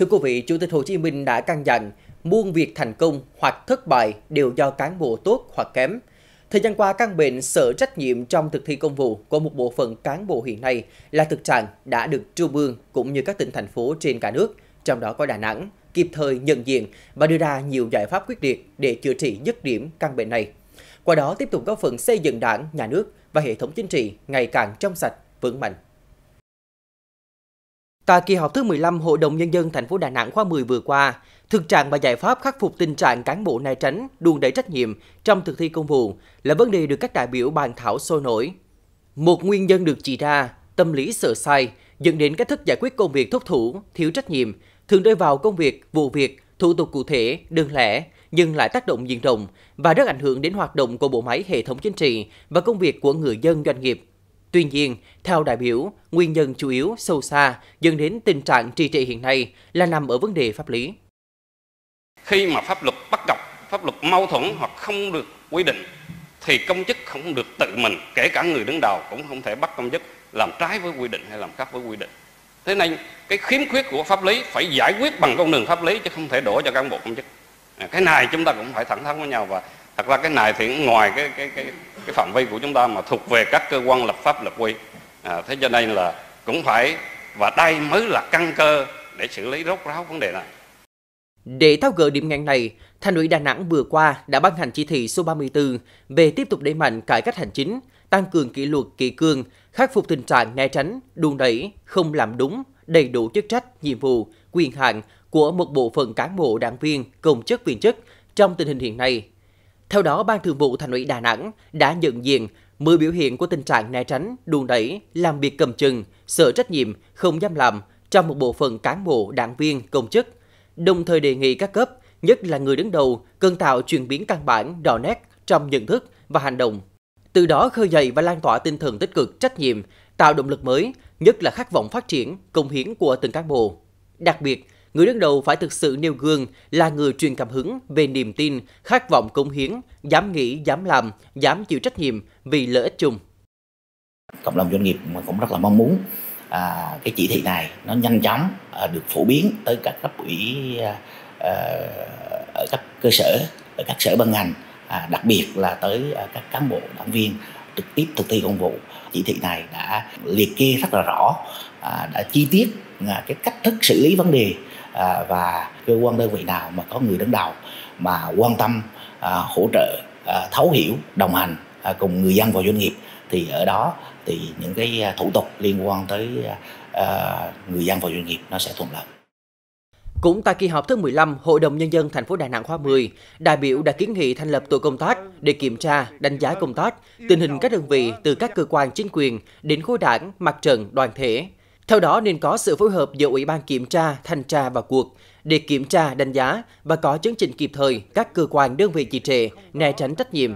Thưa quý vị, Chủ tịch Hồ Chí Minh đã căn dặn muôn việc thành công hoặc thất bại đều do cán bộ tốt hoặc kém. Thời gian qua, căn bệnh sợ trách nhiệm trong thực thi công vụ của một bộ phận cán bộ hiện nay là thực trạng đã được Trung ương cũng như các tỉnh thành phố trên cả nước, trong đó có Đà Nẵng, kịp thời nhận diện và đưa ra nhiều giải pháp quyết liệt để chữa trị dứt điểm căn bệnh này. Qua đó tiếp tục góp phần xây dựng đảng, nhà nước và hệ thống chính trị ngày càng trong sạch, vững mạnh. Tại kỳ họp thứ 15 Hội đồng Nhân dân thành phố Đà Nẵng khóa 10 vừa qua, thực trạng và giải pháp khắc phục tình trạng cán bộ né tránh, đùn đẩy trách nhiệm trong thực thi công vụ là vấn đề được các đại biểu bàn thảo sôi nổi. Một nguyên nhân được chỉ ra, tâm lý sợ sai dẫn đến cách thức giải quyết công việc thúc thủ, thiếu trách nhiệm, thường rơi vào công việc, vụ việc, thủ tục cụ thể, đơn lẻ, nhưng lại tác động diện rộng và rất ảnh hưởng đến hoạt động của bộ máy hệ thống chính trị và công việc của người dân doanh nghiệp. Tuy nhiên, theo đại biểu, nguyên nhân chủ yếu sâu xa dẫn đến tình trạng trì trệ hiện nay là nằm ở vấn đề pháp lý. Khi mà pháp luật bắt gặp, pháp luật mâu thuẫn hoặc không được quy định thì công chức không được tự mình, kể cả người đứng đầu cũng không thể bắt công chức làm trái với quy định hay làm khác với quy định. Thế nên cái khiếm khuyết của pháp lý phải giải quyết bằng con đường pháp lý chứ không thể đổ cho cán bộ công chức. À, cái này chúng ta cũng phải thẳng thắn với nhau và thật ra cái này thì ngoài cái cái cái cái phạm vi của chúng ta mà thuộc về các cơ quan lập pháp lập quy à, thế cho nên là cũng phải và đây mới là căn cơ để xử lý rốt ráo vấn đề này để tháo gỡ điểm nghẽn này, Thành ủy Đà Nẵng vừa qua đã ban hành chỉ thị số 34 về tiếp tục đẩy mạnh cải cách hành chính, tăng cường kỷ luật kỷ cương, khắc phục tình trạng né tránh, đùn đẩy, không làm đúng, đầy đủ chức trách, nhiệm vụ, quyền hạn của một bộ phận cán bộ đảng viên, công chức viên chức trong tình hình hiện nay theo đó, Ban Thường vụ Thành ủy Đà Nẵng đã nhận diện 10 biểu hiện của tình trạng né tránh, đùn đẩy, làm việc cầm chừng, sợ trách nhiệm, không dám làm trong một bộ phận cán bộ, đảng viên, công chức. Đồng thời đề nghị các cấp, nhất là người đứng đầu, cần tạo chuyển biến căn bản, rõ nét trong nhận thức và hành động. Từ đó khơi dậy và lan tỏa tinh thần tích cực, trách nhiệm, tạo động lực mới, nhất là khát vọng phát triển, công hiến của từng cán bộ. Đặc biệt, người đứng đầu phải thực sự nêu gương là người truyền cảm hứng về niềm tin, khát vọng cống hiến, dám nghĩ, dám làm, dám chịu trách nhiệm vì lợi ích chung. Cộng đồng doanh nghiệp cũng rất là mong muốn à, cái chỉ thị này nó nhanh chóng à, được phổ biến tới các cấp ủy à, à ở các cơ sở, ở các sở ban ngành, à, đặc biệt là tới à, các cán bộ đảng viên trực tiếp thực thi công vụ chỉ thị này đã liệt kê rất là rõ à, đã chi tiết à, cái cách thức xử lý vấn đề à, và cơ quan đơn vị nào mà có người đứng đầu mà quan tâm hỗ trợ thấu hiểu đồng hành cùng người dân và doanh nghiệp thì ở đó thì những cái thủ tục liên quan tới người dân và doanh nghiệp nó sẽ thuận lợi cũng tại kỳ họp thứ 15 Hội đồng Nhân dân thành phố Đà Nẵng khóa 10, đại biểu đã kiến nghị thành lập tổ công tác để kiểm tra, đánh giá công tác, tình hình các đơn vị từ các cơ quan chính quyền đến khối đảng, mặt trận, đoàn thể. Theo đó nên có sự phối hợp giữa Ủy ban kiểm tra, thanh tra và cuộc để kiểm tra, đánh giá và có chấn chỉnh kịp thời các cơ quan đơn vị trì trệ, né tránh trách nhiệm.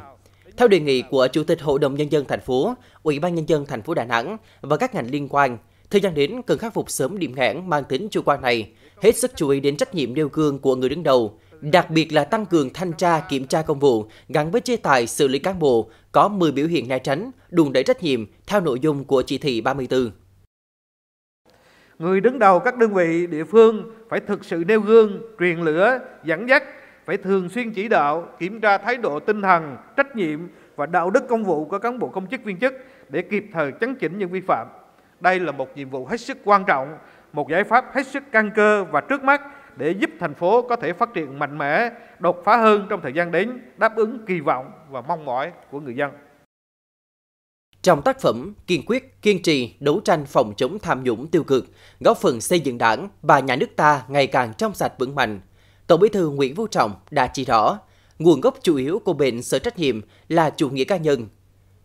Theo đề nghị của Chủ tịch Hội đồng Nhân dân thành phố, Ủy ban Nhân dân thành phố Đà Nẵng và các ngành liên quan, Thời gian đến cần khắc phục sớm điểm nghẽn mang tính chủ quan này, hết sức chú ý đến trách nhiệm nêu gương của người đứng đầu, đặc biệt là tăng cường thanh tra kiểm tra công vụ gắn với chế tài xử lý cán bộ có 10 biểu hiện né tránh, đùn đẩy trách nhiệm theo nội dung của chỉ thị 34. Người đứng đầu các đơn vị địa phương phải thực sự nêu gương, truyền lửa, dẫn dắt, phải thường xuyên chỉ đạo, kiểm tra thái độ tinh thần, trách nhiệm và đạo đức công vụ của cán bộ công chức viên chức để kịp thời chấn chỉnh những vi phạm đây là một nhiệm vụ hết sức quan trọng, một giải pháp hết sức căn cơ và trước mắt để giúp thành phố có thể phát triển mạnh mẽ, đột phá hơn trong thời gian đến, đáp ứng kỳ vọng và mong mỏi của người dân. Trong tác phẩm Kiên quyết, kiên trì, đấu tranh phòng chống tham nhũng tiêu cực, góp phần xây dựng đảng và nhà nước ta ngày càng trong sạch vững mạnh, Tổng bí thư Nguyễn Phú Trọng đã chỉ rõ, nguồn gốc chủ yếu của bệnh sở trách nhiệm là chủ nghĩa cá nhân.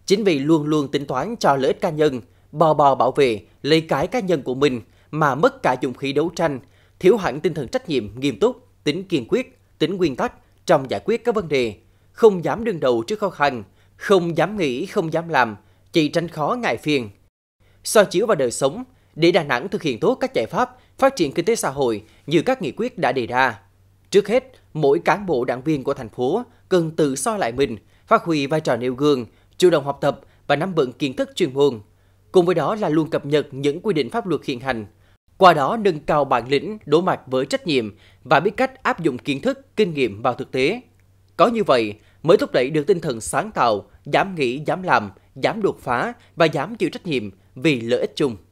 Chính vì luôn luôn tính toán cho lợi ích cá nhân, bò bò bảo vệ, lấy cái cá nhân của mình mà mất cả dụng khí đấu tranh, thiếu hẳn tinh thần trách nhiệm nghiêm túc, tính kiên quyết, tính nguyên tắc trong giải quyết các vấn đề, không dám đương đầu trước khó khăn, không dám nghĩ, không dám làm, chỉ tránh khó ngại phiền. So chiếu vào đời sống, để Đà Nẵng thực hiện tốt các giải pháp phát triển kinh tế xã hội như các nghị quyết đã đề ra. Trước hết, mỗi cán bộ đảng viên của thành phố cần tự so lại mình, phát huy vai trò nêu gương, chủ động học tập và nắm vững kiến thức chuyên môn, cùng với đó là luôn cập nhật những quy định pháp luật hiện hành, qua đó nâng cao bản lĩnh đối mặt với trách nhiệm và biết cách áp dụng kiến thức, kinh nghiệm vào thực tế. Có như vậy mới thúc đẩy được tinh thần sáng tạo, dám nghĩ, dám làm, dám đột phá và dám chịu trách nhiệm vì lợi ích chung.